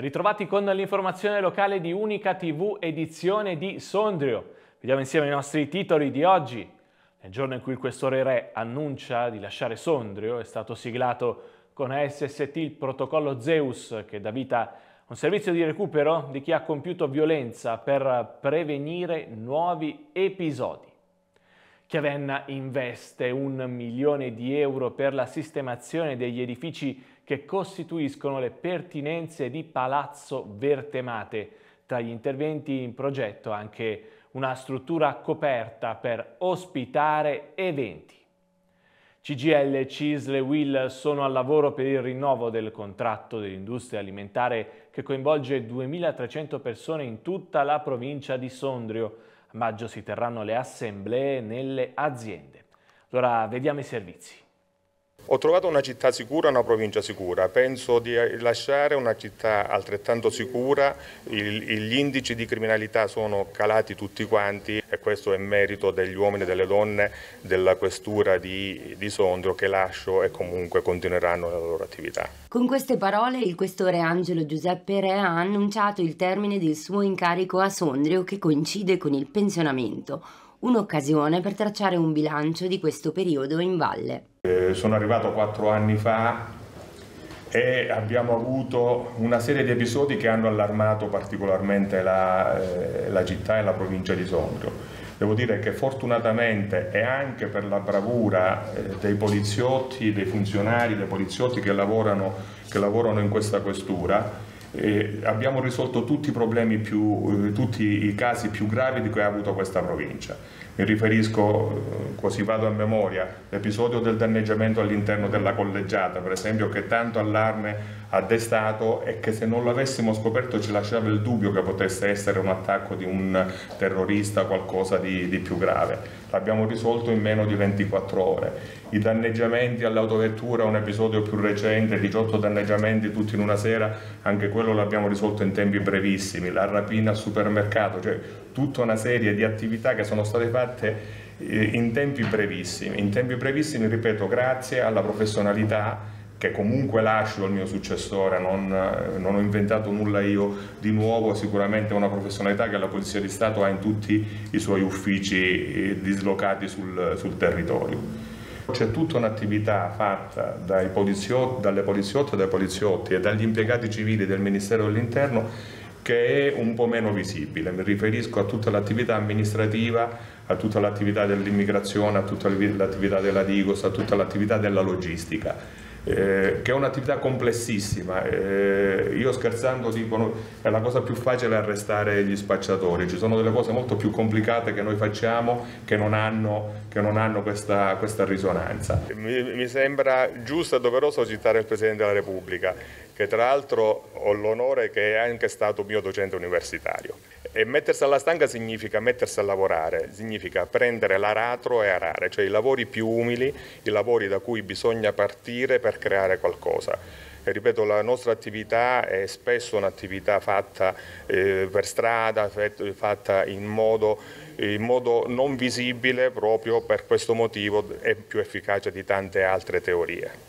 Ben ritrovati con l'informazione locale di Unica TV edizione di Sondrio. Vediamo insieme i nostri titoli di oggi. Nel giorno in cui il questore re annuncia di lasciare Sondrio è stato siglato con ASST il protocollo Zeus che dà vita a un servizio di recupero di chi ha compiuto violenza per prevenire nuovi episodi. Chiavenna investe un milione di euro per la sistemazione degli edifici che costituiscono le pertinenze di palazzo vertemate. Tra gli interventi in progetto anche una struttura coperta per ospitare eventi. CGL, CISL e WIL sono al lavoro per il rinnovo del contratto dell'industria alimentare che coinvolge 2.300 persone in tutta la provincia di Sondrio. A maggio si terranno le assemblee nelle aziende. Allora vediamo i servizi. Ho trovato una città sicura, una provincia sicura, penso di eh, lasciare una città altrettanto sicura, Il, gli indici di criminalità sono calati tutti quanti e questo è merito degli uomini e delle donne della questura di, di Sondrio che lascio e comunque continueranno la loro attività. Con queste parole il questore Angelo Giuseppe Re ha annunciato il termine del suo incarico a Sondrio che coincide con il pensionamento, un'occasione per tracciare un bilancio di questo periodo in valle. Eh, sono arrivato quattro anni fa e abbiamo avuto una serie di episodi che hanno allarmato particolarmente la, eh, la città e la provincia di Sondrio. Devo dire che fortunatamente e anche per la bravura eh, dei poliziotti, dei funzionari, dei poliziotti che lavorano, che lavorano in questa questura, eh, abbiamo risolto tutti i problemi più, eh, tutti i casi più gravi di cui ha avuto questa provincia. Mi riferisco, così eh, vado a memoria, l'episodio del danneggiamento all'interno della collegiata, per esempio, che tanto allarme addestato e che se non l'avessimo scoperto ci lasciava il dubbio che potesse essere un attacco di un terrorista o qualcosa di, di, più grave. L'abbiamo risolto in meno di 24 ore. I danneggiamenti all'autovettura, un episodio più recente, 18 danneggiamenti tutti in una sera, anche quello l'abbiamo risolto in tempi brevissimi. La rapina al supermercato, cioè tutta una serie di attività che sono state fatte eh, in tempi brevissimi, in tempi brevissimi, ripeto, grazie alla professionalità che comunque lascio al mio successore, non, eh, non, ho inventato nulla io di nuovo, sicuramente è una professionalità che la Polizia di Stato ha in tutti i suoi uffici eh, dislocati sul, sul territorio. C'è tutta un'attività fatta poliziotti, dalle poliziotte, dai poliziotti e dagli impiegati civili del Ministero dell'Interno che è un po' meno visibile, mi riferisco a tutta l'attività amministrativa, a tutta l'attività dell'immigrazione, a tutta l'attività della Digos, a tutta l'attività della logistica eh, che è un'attività complessissima. Eh, io scherzando dico che la cosa più facile arrestare gli spacciatori, ci sono delle cose molto più complicate che noi facciamo che non hanno, che non hanno questa, questa, risonanza. Mi, mi sembra giusto e doveroso citare il Presidente della Repubblica che tra l'altro ho l'onore che è anche stato mio docente universitario. E mettersi alla stanga significa mettersi a lavorare, significa prendere l'aratro e arare, cioè i lavori più umili, i lavori da cui bisogna partire per creare qualcosa. E ripeto, la nostra attività è spesso un'attività fatta eh, per strada, fatta in modo, in modo non visibile, proprio per questo motivo è più efficace di tante altre teorie.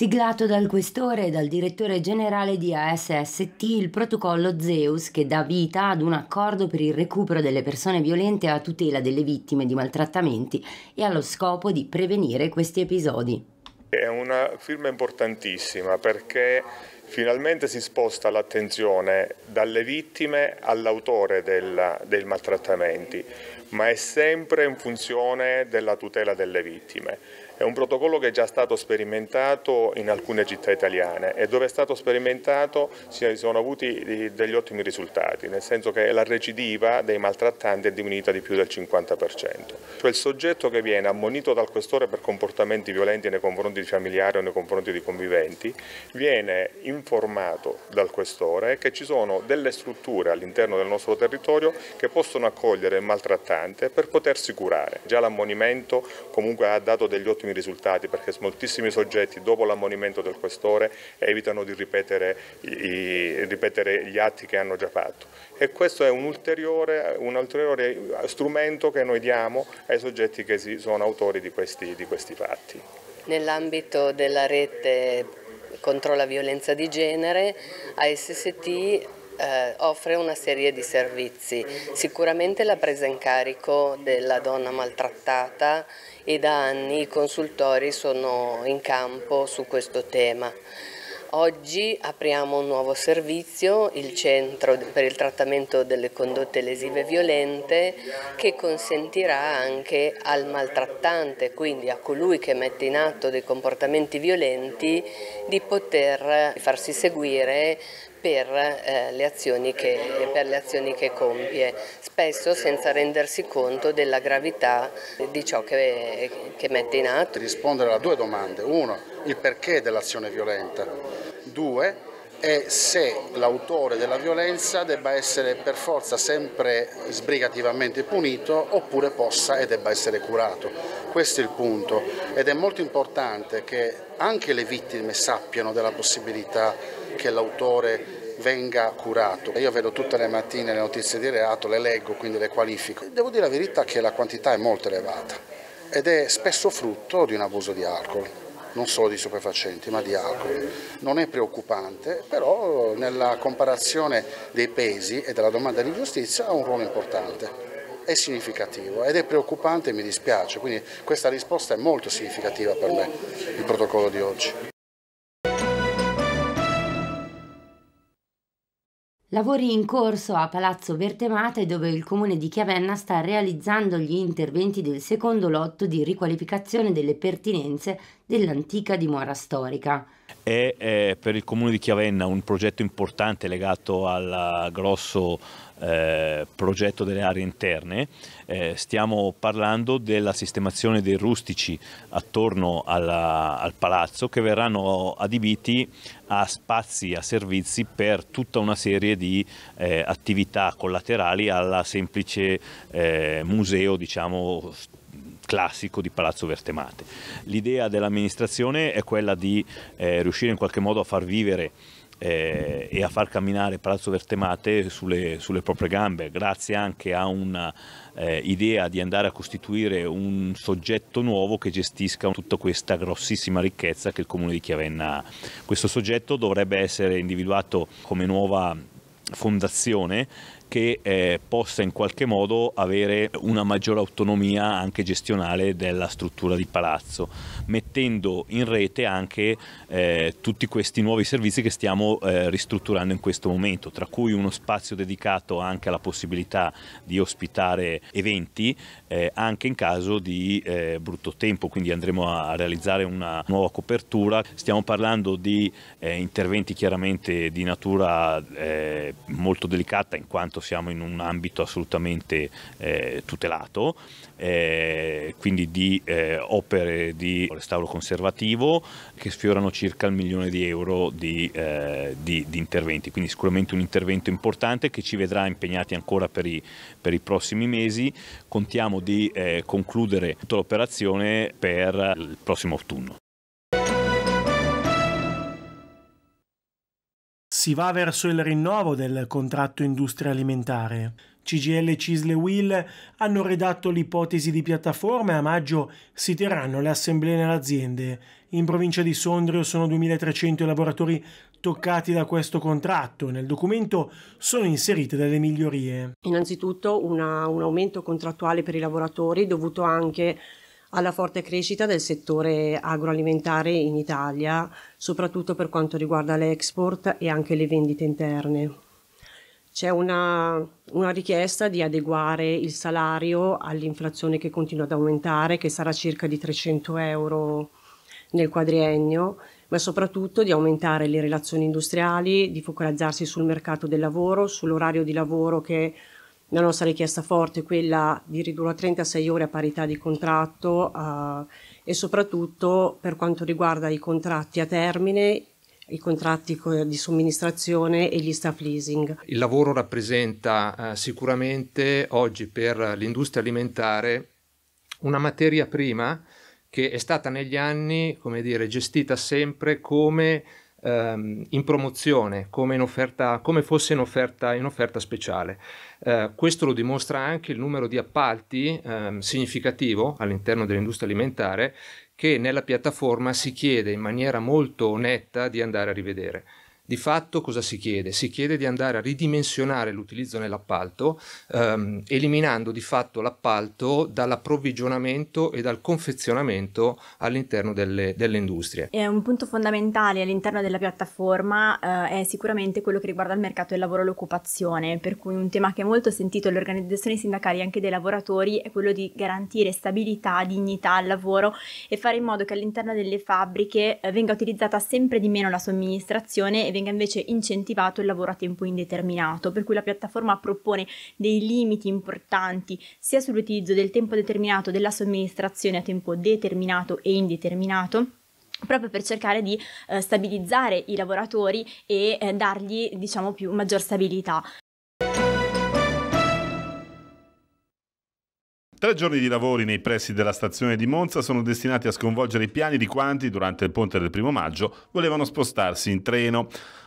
siglato dal questore e dal direttore generale di ASST il protocollo Zeus che dà vita ad un accordo per il recupero delle persone violente a tutela delle vittime di maltrattamenti e allo scopo di prevenire questi episodi. È una firma importantissima perché finalmente si sposta l'attenzione dalle vittime all'autore dei maltrattamenti, ma è sempre in funzione della tutela delle vittime è un protocollo che è già stato sperimentato in alcune città italiane e dove è stato sperimentato si sono avuti eh, degli ottimi risultati, nel senso che la recidiva dei maltrattanti è diminuita di più del 50%. Cioè il soggetto che viene ammonito dal questore per comportamenti violenti nei confronti di familiari o nei confronti di conviventi viene informato dal questore che ci sono delle strutture all'interno del nostro territorio che possono accogliere il maltrattante per potersi curare. Già l'ammonimento comunque ha dato degli ottimi ottimi risultati perché moltissimi soggetti dopo l'ammonimento del questore evitano di ripetere, i, ripetere, gli atti che hanno già fatto e questo è un ulteriore, un ulteriore, strumento che noi diamo ai soggetti che sono autori di questi, di questi fatti. Nell'ambito della rete contro la violenza di genere, ASST eh, offre una serie di servizi. Sicuramente la presa in carico della donna maltrattata e da anni i consultori sono in campo su questo tema. Oggi apriamo un nuovo servizio, il Centro per il trattamento delle condotte lesive violente, che consentirà anche al maltrattante, quindi a colui che mette in atto dei comportamenti violenti, di poter farsi seguire per, eh, le che, per, le azioni che, compie, spesso senza rendersi conto della gravità di ciò che, che mette in atto. Rispondere a due domande, uno, il perché dell'azione violenta, due, è se l'autore della violenza debba essere per forza sempre sbrigativamente punito oppure possa e debba essere curato. Questo è il punto ed è molto importante che anche le vittime sappiano della possibilità che l'autore venga curato. Io vedo tutte le mattine le notizie di reato, le leggo, quindi le qualifico. Devo dire la verità che la quantità è molto elevata ed è spesso frutto di un abuso di alcol non solo di stupefacenti ma di alcol. Non è preoccupante, però nella comparazione dei pesi e della domanda di giustizia ha un ruolo importante. È significativo ed è preoccupante e mi dispiace, quindi questa risposta è molto significativa per me, il protocollo di oggi. Lavori in corso a Palazzo Vertemate dove il comune di Chiavenna sta realizzando gli interventi del secondo lotto di riqualificazione delle pertinenze dell'antica dimora storica è eh, per il comune di Chiavenna un progetto importante legato al grosso eh, progetto delle aree interne. Eh, stiamo parlando della sistemazione dei rustici attorno alla, al palazzo che verranno adibiti a spazi, a servizi per tutta una serie di eh, attività collaterali alla semplice eh, museo diciamo, classico di Palazzo Vertemate. L'idea dell'amministrazione è quella di eh, riuscire in qualche modo a far vivere eh, e a far camminare Palazzo Vertemate sulle, sulle proprie gambe, grazie anche a un'idea eh, di andare a costituire un soggetto nuovo che gestisca tutta questa grossissima ricchezza che il comune di Chiavenna ha. Questo soggetto dovrebbe essere individuato come nuova fondazione che eh, possa in qualche modo avere una maggiore autonomia anche gestionale della struttura di palazzo, mettendo in rete anche eh, tutti questi nuovi servizi che stiamo eh, ristrutturando in questo momento, tra cui uno spazio dedicato anche alla possibilità di ospitare eventi eh, anche in caso di eh, brutto tempo, quindi andremo a realizzare una nuova copertura. Stiamo parlando di interventi chiaramente di natura molto delicata in quanto lato siamo in un ambito assolutamente eh, tutelato, eh, quindi di eh, opere di restauro conservativo che sfiorano circa il milione di euro di, eh, di, di, interventi, quindi sicuramente un intervento importante che ci vedrà impegnati ancora per i, per i prossimi mesi, contiamo di eh, concludere tutta l'operazione per il prossimo autunno. Si va verso il rinnovo del contratto industria alimentare. CGL e Cisle Will hanno redatto l'ipotesi di piattaforma e a maggio si terranno le assemblee nelle aziende. In provincia di Sondrio sono 2.300 i lavoratori toccati da questo contratto. Nel documento sono inserite delle migliorie. Innanzitutto una, un aumento contrattuale per i lavoratori dovuto anche alla forte crescita del settore agroalimentare in Italia, soprattutto per quanto riguarda l'export e anche le vendite interne. C'è una, una richiesta di adeguare il salario all'inflazione che continua ad aumentare, che sarà circa di 300 euro nel quadriennio, ma soprattutto di aumentare le relazioni industriali, di focalizzarsi sul mercato del lavoro, sull'orario di lavoro che la nostra richiesta forte è quella di ridurre a 36 ore a parità di contratto eh, e soprattutto per quanto riguarda i contratti a termine i contratti di somministrazione e gli staff leasing. Il lavoro rappresenta eh, sicuramente oggi per l'industria alimentare una materia prima che è stata negli anni, come dire, gestita sempre come ehm, in promozione, come, in offerta, come fosse in offerta, in offerta speciale. Eh, questo lo dimostra anche il numero di appalti ehm, significativo all'interno dell'industria alimentare che nella piattaforma si chiede in maniera molto netta di andare a rivedere. Di fatto cosa si chiede? Si chiede di andare a ridimensionare l'utilizzo nell'appalto, ehm, eliminando di fatto l'appalto dall'approvvigionamento e dal confezionamento all'interno delle, delle industrie. È un punto fondamentale all'interno della piattaforma eh, è sicuramente quello che riguarda il mercato del lavoro e l'occupazione, per cui un tema che è molto sentito dalle organizzazioni sindacali e anche dai lavoratori è quello di garantire stabilità, dignità al lavoro e fare in modo che all'interno delle fabbriche eh, venga utilizzata sempre di meno la somministrazione e venga venga invece incentivato il lavoro a tempo indeterminato, per cui la piattaforma propone dei limiti importanti sia sull'utilizzo del tempo determinato della somministrazione a tempo determinato e indeterminato, proprio per cercare di eh, stabilizzare i lavoratori e eh, dargli diciamo più maggior stabilità Tre giorni di lavori nei pressi della stazione di Monza sono destinati a sconvolgere i piani di quanti, durante il ponte del primo maggio, volevano spostarsi in treno.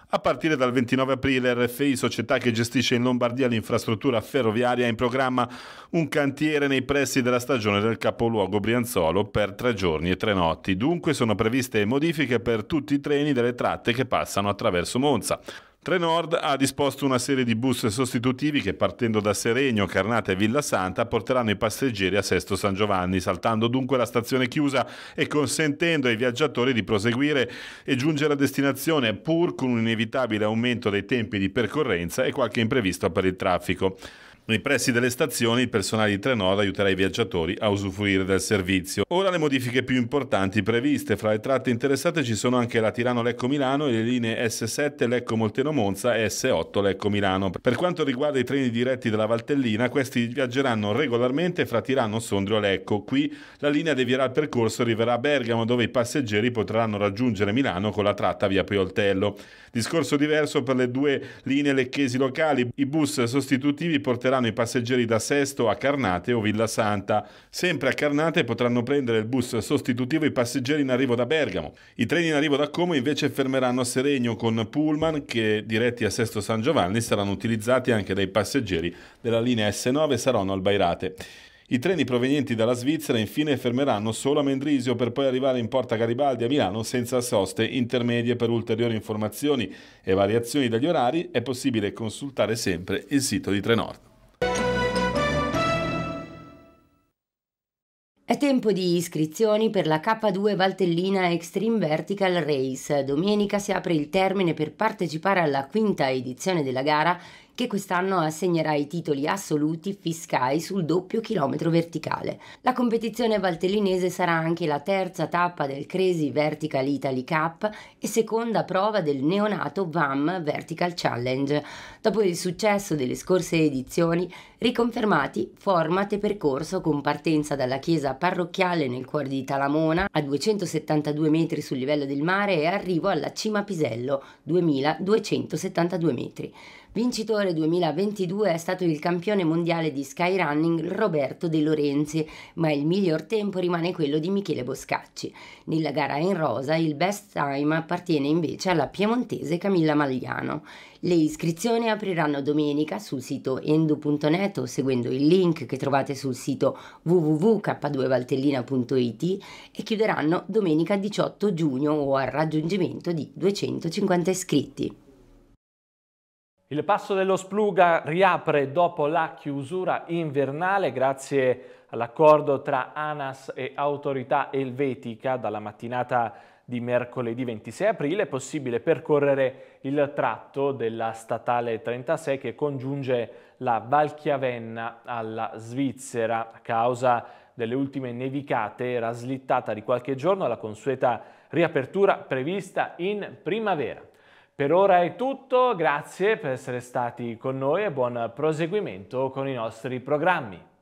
A partire dal 29 aprile RFI, società che gestisce in Lombardia l'infrastruttura ferroviaria, ha in programma un cantiere nei pressi della stagione del capoluogo Brianzolo per tre giorni e tre notti. Dunque sono previste modifiche per tutti i treni delle tratte che passano attraverso Monza. Trenord ha disposto una serie di bus sostitutivi che partendo da Seregno, Carnate e Villa Santa porteranno i passeggeri a Sesto San Giovanni, saltando dunque la stazione chiusa e consentendo ai viaggiatori di proseguire e giungere a destinazione, pur con un inevitabile aumento dei tempi di percorrenza e qualche imprevisto per il traffico. Nei pressi delle stazioni il personale di Trenord aiuterà i viaggiatori a usufruire del servizio. Ora le modifiche più importanti previste. Fra le tratte interessate ci sono anche la Tirano-Lecco Milano e le linee S7 Lecco Molteno Monza e S8 Lecco Milano. Per quanto riguarda i treni diretti della Valtellina, questi viaggeranno regolarmente fra Tirano, Sondrio e Lecco. Qui la linea devierà il percorso e arriverà a Bergamo dove i passeggeri potranno raggiungere Milano con la tratta via Prioltello. Discorso diverso per le due linee lecchesi locali. I bus sostitutivi porteranno porteranno i passeggeri da Sesto a Carnate o Villa Santa. Sempre a Carnate potranno prendere il bus sostitutivo i passeggeri in arrivo da Bergamo. I treni in arrivo da Como invece fermeranno a Seregno con Pullman che diretti a Sesto San Giovanni saranno utilizzati anche dai passeggeri della linea S9 Saronno al Bairate. I treni provenienti dalla Svizzera infine fermeranno solo a Mendrisio per poi arrivare in Porta Garibaldi a Milano senza soste intermedie. Per ulteriori informazioni e variazioni dagli orari è possibile consultare sempre il sito di Trenord. È tempo di iscrizioni per la K2 Valtellina Extreme Vertical Race. Domenica si apre il termine per partecipare alla quinta edizione della gara che quest'anno assegnerà i titoli assoluti Fiscai sul doppio chilometro verticale. La competizione valtellinese sarà anche la terza tappa del Crazy Vertical Italy Cup e seconda prova del neonato VAM Vertical Challenge. Dopo il successo delle scorse edizioni, riconfermati format e percorso con partenza dalla chiesa parrocchiale nel cuore di Talamona a 272 metri sul livello del mare e arrivo alla cima Pisello 2272 metri. Vincitore 2022 è stato il campione mondiale di skyrunning Roberto De Lorenzi, ma il miglior tempo rimane quello di Michele Boscacci. Nella gara in rosa il best time appartiene invece alla piemontese Camilla Magliano. Le iscrizioni apriranno domenica sul sito endo.net o seguendo il link che trovate sul sito www.k2valtellina.it e chiuderanno domenica 18 giugno o al raggiungimento di 250 iscritti. Il passo dello Spluga riapre dopo la chiusura invernale grazie all'accordo tra ANAS e Autorità Elvetica dalla mattinata di mercoledì 26 aprile è possibile percorrere il tratto della statale 36 che congiunge la Valchiavenna alla Svizzera. A causa delle ultime nevicate era slittata di qualche giorno la consueta riapertura prevista in primavera. Per ora è tutto, grazie per essere stati con noi e buon proseguimento con i nostri programmi.